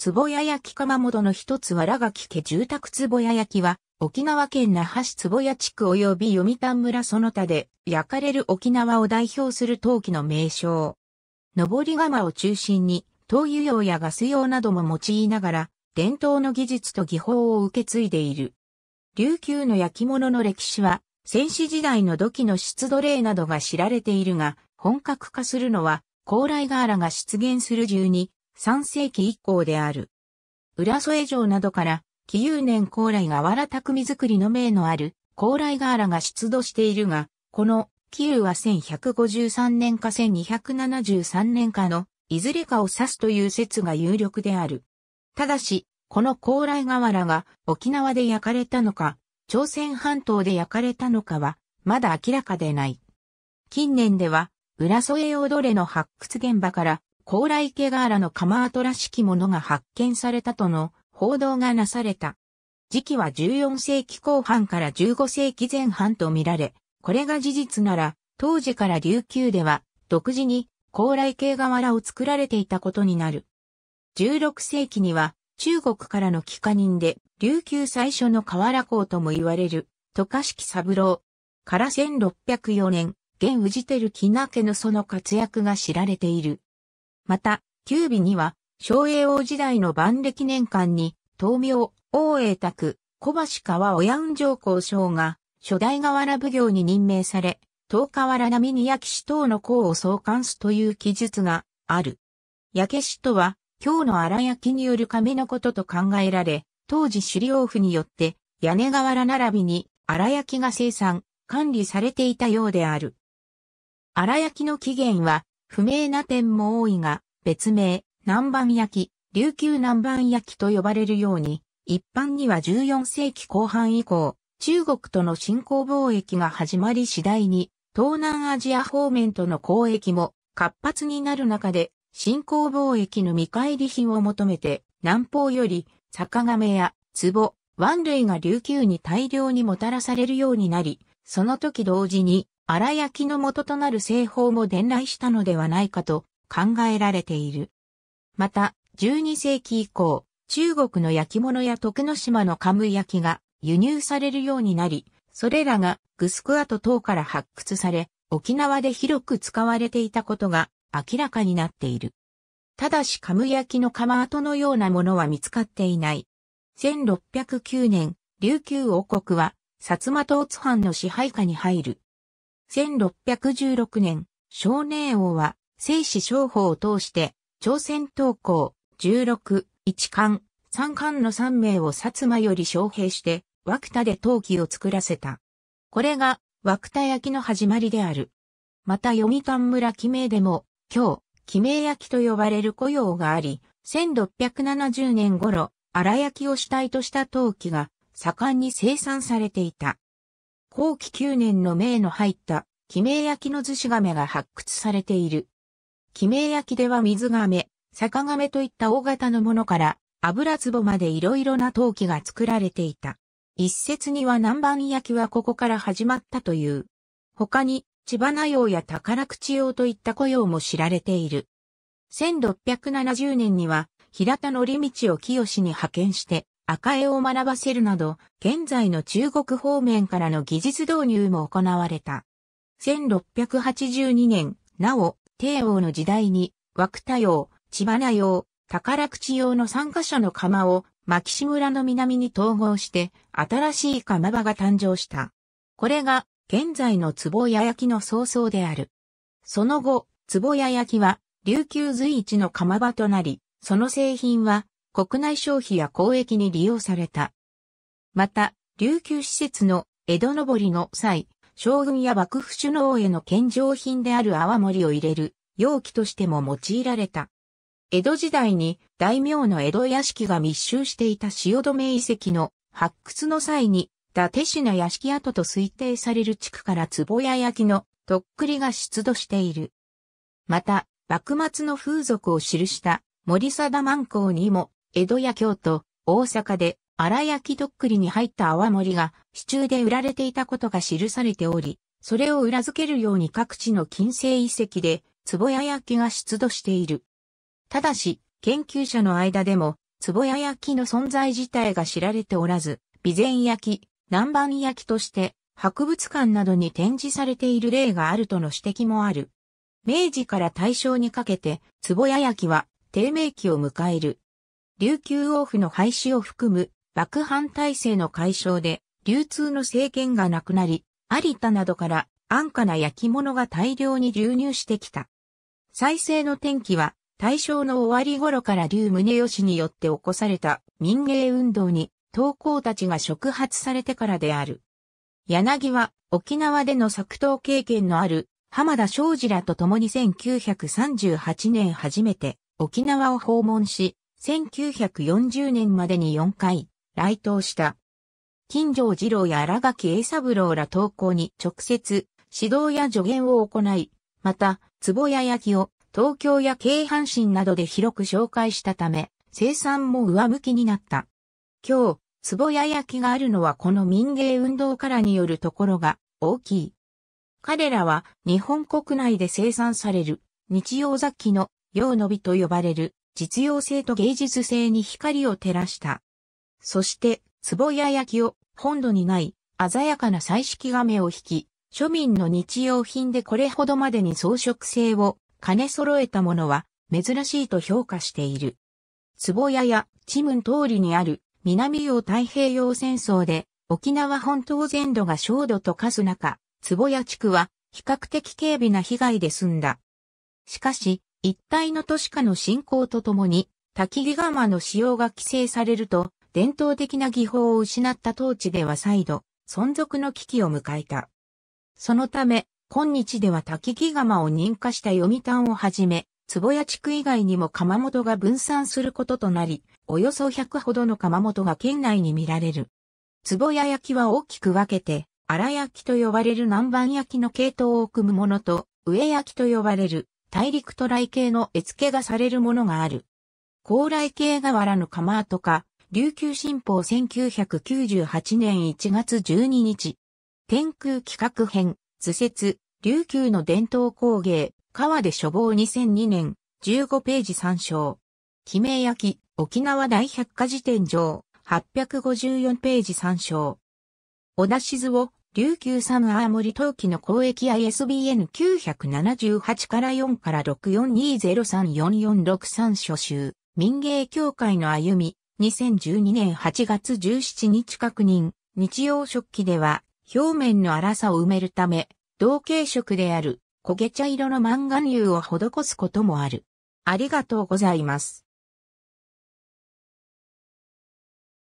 坪屋焼窯元の一つはらがき家住宅坪屋焼は、沖縄県那覇市坪屋地区及び読谷村その他で焼かれる沖縄を代表する陶器の名称。上り窯を中心に、灯油用やガス用なども用いながら、伝統の技術と技法を受け継いでいる。琉球の焼き物の歴史は、戦死時代の土器の出土例などが知られているが、本格化するのは、高麗瓦が出現する12、三世紀以降である。浦添城などから、紀有年高麗瓦匠作りの名のある、高麗瓦が出土しているが、この、紀有は1153年か1273年かの、いずれかを指すという説が有力である。ただし、この高麗瓦が沖縄で焼かれたのか、朝鮮半島で焼かれたのかは、まだ明らかでない。近年では、浦添踊れの発掘現場から、高麗家ガーラの釜跡らしきものが発見されたとの報道がなされた。時期は14世紀後半から15世紀前半とみられ、これが事実なら、当時から琉球では、独自に高麗系瓦を作られていたことになる。16世紀には、中国からの帰化人で、琉球最初の瓦工とも言われる、渡嘉敷三郎。から1604年、現宇治てる木名家のその活躍が知られている。また、九尾には、昭栄王時代の万暦年間に、東明、王栄卓、小橋川親雲上皇将が、初代河原奉行に任命され、東河原並焼き死等の功を創刊すという記述がある。焼け師とは、今日の荒焼きによる亀のことと考えられ、当時狩猟夫によって、屋根瓦並びに荒焼きが生産、管理されていたようである。荒焼きの起源は、不明な点も多いが、別名、南蛮焼き、琉球南蛮焼きと呼ばれるように、一般には14世紀後半以降、中国との新興貿易が始まり次第に、東南アジア方面との交易も活発になる中で、新興貿易の見返り品を求めて、南方より、酒亀や、壺、湾類が琉球に大量にもたらされるようになり、その時同時に、荒焼きの元となる製法も伝来したのではないかと考えられている。また、12世紀以降、中国の焼き物や徳之島のカム焼きが輸入されるようになり、それらがグスクアト等から発掘され、沖縄で広く使われていたことが明らかになっている。ただしカム焼きの釜跡のようなものは見つかっていない。1609年、琉球王国は、薩摩東津藩の支配下に入る。1616年、少年王は、聖子商法を通して、朝鮮東高、十六、一巻、三巻の三名を薩摩より招聘して、枠田で陶器を作らせた。これが、枠田焼きの始まりである。また読谷村記名でも、今日、記名焼きと呼ばれる雇用があり、1670年頃、荒焼きを主体とした陶器が、盛んに生産されていた。後期9年の銘の入った、記名焼きの寿司亀が発掘されている。記名焼きでは水亀、酒亀といった大型のものから、油壺まで色々な陶器が作られていた。一説には南蛮焼きはここから始まったという。他に、千葉菜用や宝口用といった雇用も知られている。1670年には、平田則道を清に派遣して、赤絵を学ばせるなど、現在の中国方面からの技術導入も行われた。1682年、なお、帝王の時代に、枠太用、千花用、宝口用の3カ所の釜を、牧志村の南に統合して、新しい釜場が誕生した。これが、現在の壺屋焼きの早々である。その後、壺屋焼きは、琉球随一の釜場となり、その製品は、国内消費や交易に利用された。また、琉球施設の江戸登りの際、将軍や幕府首脳への献上品である泡盛を入れる容器としても用いられた。江戸時代に大名の江戸屋敷が密集していた汐留遺跡の発掘の際に、伊達市の屋敷跡と推定される地区から壺屋焼きのとっくりが出土している。また、幕末の風俗を記した森貞万光にも江戸や京都、大阪で、荒焼きどっくりに入った泡盛が、市中で売られていたことが記されており、それを裏付けるように各地の近世遺跡で、壺屋焼きが出土している。ただし、研究者の間でも、壺屋焼きの存在自体が知られておらず、備前焼き、南蛮焼きとして、博物館などに展示されている例があるとの指摘もある。明治から大正にかけて、壺屋焼きは、低迷期を迎える。琉球王府の廃止を含む幕藩体制の解消で流通の政権がなくなり、有田などから安価な焼き物が大量に流入してきた。再生の転機は大正の終わり頃から竜宗義によって起こされた民営運動に投稿たちが触発されてからである。柳は沖縄での作刀経験のある浜田昌司らと共に1938年初めて沖縄を訪問し、1940年までに4回、来島した。金城二郎や荒垣栄三郎ら投稿に直接、指導や助言を行い、また、壺屋焼きを東京や京阪神などで広く紹介したため、生産も上向きになった。今日、壺屋焼きがあるのはこの民芸運動からによるところが大きい。彼らは日本国内で生産される日用雑器の用の美と呼ばれる実用性と芸術性に光を照らした。そして、壺屋焼きを本土にない鮮やかな彩色亀を引き、庶民の日用品でこれほどまでに装飾性を兼ね揃えたものは珍しいと評価している。壺屋やチムン通りにある南洋太平洋戦争で沖縄本島全土が焦土と化す中、壺屋地区は比較的軽微な被害で済んだ。しかし、一帯の都市化の進行とともに、焚木釜の使用が規制されると、伝統的な技法を失った当地では再度、存続の危機を迎えた。そのため、今日では焚木釜を認可した読谷をはじめ、坪谷地区以外にも窯元が分散することとなり、およそ100ほどの窯元が県内に見られる。坪谷焼きは大きく分けて、荒焼きと呼ばれる南蛮焼きの系統を組むものと、上焼きと呼ばれる大陸渡来系の絵付けがされるものがある。高麗系瓦の釜跡か、琉球新報1998年1月12日。天空企画編、図説、琉球の伝統工芸、川で処方2002年、15ページ参照。悲鳴焼き、沖縄大百科事典上、854ページ参照。小田静を琉球サムアーモリ陶器の公益 ISBN 978から4から6 4 2 0 3 4 4 6 3初集、民芸協会の歩み、2012年8月17日確認、日曜食器では、表面の粗さを埋めるため、同系色である焦げ茶色のマンガ油を施すこともある。ありがとうございます。